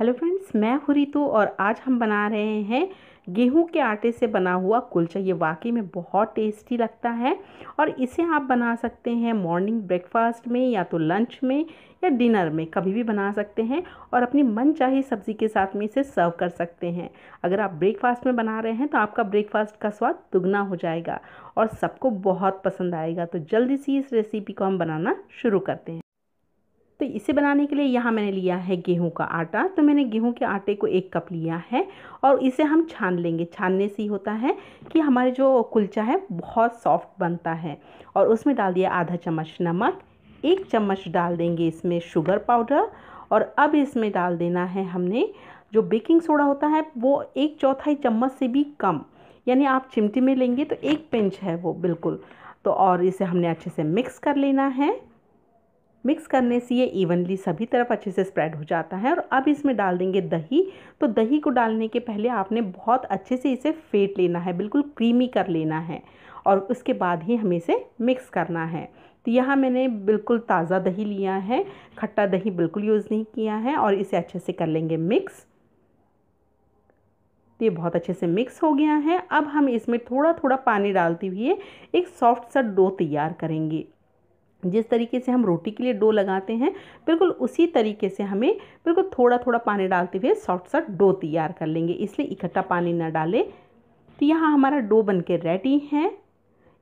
hello friends मैं हूँ रितु और आज हम बना रहे हैं गेहूं के आटे से बना हुआ कुलचा ये वाकई में बहुत टेस्टी लगता है और इसे आप बना सकते हैं मॉर्निंग ब्रेकफास्ट में या तो लंच में या डिनर में कभी भी बना सकते हैं और अपनी मन चाहिए सब्ज़ी के साथ में इसे सर्व कर सकते हैं अगर आप ब्रेकफास्ट में बना रहे हैं तो आपका ब्रेकफास्ट का स्वाद दुगना हो जाएगा और सबको बहुत पसंद आएगा तो जल्दी सी इस रेसिपी को हम बनाना शुरू करते हैं तो इसे बनाने के लिए यहाँ मैंने लिया है गेहूं का आटा तो मैंने गेहूं के आटे को एक कप लिया है और इसे हम छान लेंगे छानने से ही होता है कि हमारे जो कुलचा है बहुत सॉफ्ट बनता है और उसमें डाल दिया आधा चम्मच नमक एक चम्मच डाल देंगे इसमें शुगर पाउडर और अब इसमें डाल देना है हमने जो बेकिंग सोडा होता है वो एक चौथाई चम्मच से भी कम यानी आप चिमटी में लेंगे तो एक पिंच है वो बिल्कुल तो और इसे हमने अच्छे से मिक्स कर लेना है मिक्स करने से ये इवनली सभी तरफ अच्छे से स्प्रेड हो जाता है और अब इसमें डाल देंगे दही तो दही को डालने के पहले आपने बहुत अच्छे से इसे फेंट लेना है बिल्कुल क्रीमी कर लेना है और उसके बाद ही हमें इसे मिक्स करना है तो यहाँ मैंने बिल्कुल ताज़ा दही लिया है खट्टा दही बिल्कुल यूज़ नहीं किया है और इसे अच्छे से कर लेंगे मिक्स तो ये बहुत अच्छे से मिक्स हो गया है अब हम इसमें थोड़ा थोड़ा पानी डालते हुए एक सॉफ्ट सा डो तैयार करेंगे जिस तरीके से हम रोटी के लिए डो लगाते हैं बिल्कुल उसी तरीके से हमें बिल्कुल थोड़ा थोड़ा पानी डालते हुए सॉफ्ट सा डो तैयार कर लेंगे इसलिए इकट्ठा पानी ना डालें तो यहाँ हमारा डो बन के रेडी है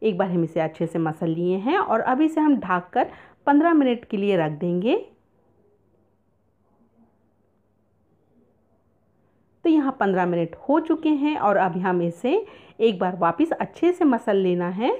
एक बार हम इसे अच्छे से मसल लिए हैं और अब इसे हम ढाक कर पंद्रह मिनट के लिए रख देंगे तो यहाँ पंद्रह मिनट हो चुके हैं और अब हम इसे एक बार वापस अच्छे से मसल लेना है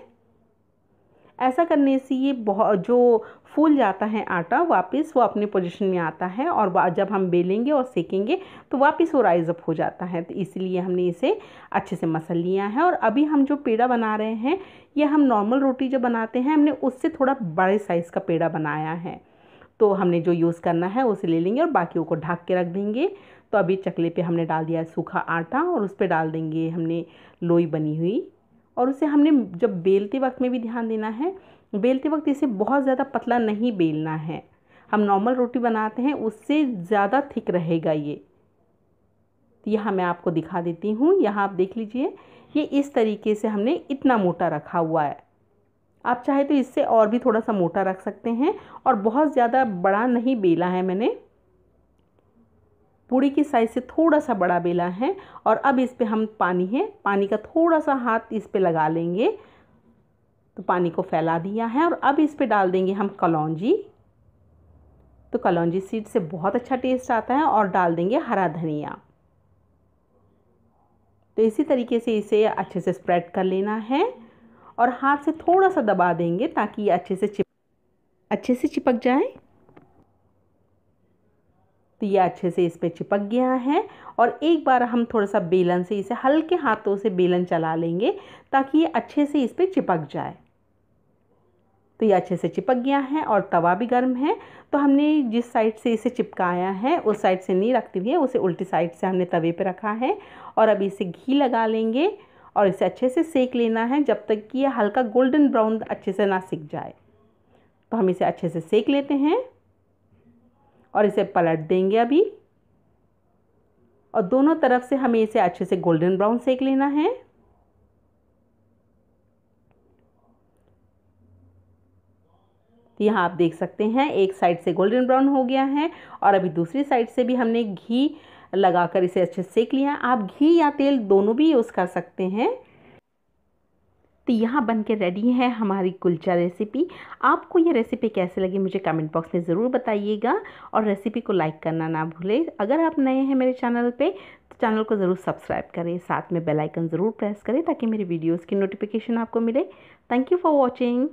ऐसा करने से ये बहुत जो फूल जाता है आटा वापस वो अपने पोजीशन में आता है और जब हम बेलेंगे और सेकेंगे तो वापस वो राइज अप हो जाता है तो इसलिए हमने इसे अच्छे से मसल लिया है और अभी हम जो पेड़ा बना रहे हैं ये हम नॉर्मल रोटी जो बनाते हैं हमने उससे थोड़ा बड़े साइज़ का पेड़ा बनाया है तो हमने जो यूज़ करना है उसे ले लेंगे और बाकियों को ढाक के रख देंगे तो अभी चकले पे हमने डाल दिया सूखा आटा और उस पर डाल देंगे हमने लोई बनी हुई और उसे हमने जब बेलते वक्त में भी ध्यान देना है बेलते वक्त इसे बहुत ज़्यादा पतला नहीं बेलना है हम नॉर्मल रोटी बनाते हैं उससे ज़्यादा थिक रहेगा ये यहाँ मैं आपको दिखा देती हूँ यहाँ आप देख लीजिए ये इस तरीके से हमने इतना मोटा रखा हुआ है आप चाहे तो इससे और भी थोड़ा सा मोटा रख सकते हैं और बहुत ज़्यादा बड़ा नहीं बेला है मैंने पूड़ी की साइज़ से थोड़ा सा बड़ा बेला है और अब इस पर हम पानी है पानी का थोड़ा सा हाथ इस पर लगा लेंगे तो पानी को फैला दिया है और अब इस पर डाल देंगे हम कलौजी तो कलौजी सीड से बहुत अच्छा टेस्ट आता है और डाल देंगे हरा धनिया तो इसी तरीके से इसे अच्छे से स्प्रेड कर लेना है और हाथ से थोड़ा सा दबा देंगे ताकि ये अच्छे से चिप अच्छे से चिपक जाए तो ये अच्छे से इस पर चिपक गया है और एक बार हम थोड़ा सा बेलन से इसे हल्के हाथों से बेलन चला लेंगे ताकि ये अच्छे से इस पर चिपक जाए तो ये अच्छे से चिपक गया है और तवा भी गर्म है तो हमने जिस साइड से इसे चिपकाया है उस साइड से नहीं रखते हुए उसे उल्टी साइड से हमने तवे पर रखा है और अब इसे घी लगा लेंगे और इसे अच्छे से सेक लेना है जब तक कि यह हल्का गोल्डन ब्राउन अच्छे से ना सिक जाए तो हम इसे अच्छे से सेक लेते हैं और इसे पलट देंगे अभी और दोनों तरफ से हमें इसे अच्छे से गोल्डन ब्राउन सेक लेना है तो यहाँ आप देख सकते हैं एक साइड से गोल्डन ब्राउन हो गया है और अभी दूसरी साइड से भी हमने घी लगाकर इसे अच्छे से सेक लिया आप घी या तेल दोनों भी यूज़ कर सकते हैं तो यहाँ बन के रेडी है हमारी कुलचा रेसिपी आपको ये रेसिपी कैसे लगी मुझे कमेंट बॉक्स में ज़रूर बताइएगा और रेसिपी को लाइक करना ना भूलें अगर आप नए हैं मेरे चैनल पे तो चैनल को ज़रूर सब्सक्राइब करें साथ में बेल आइकन ज़रूर प्रेस करें ताकि मेरी वीडियोस की नोटिफिकेशन आपको मिले थैंक यू फॉर वॉचिंग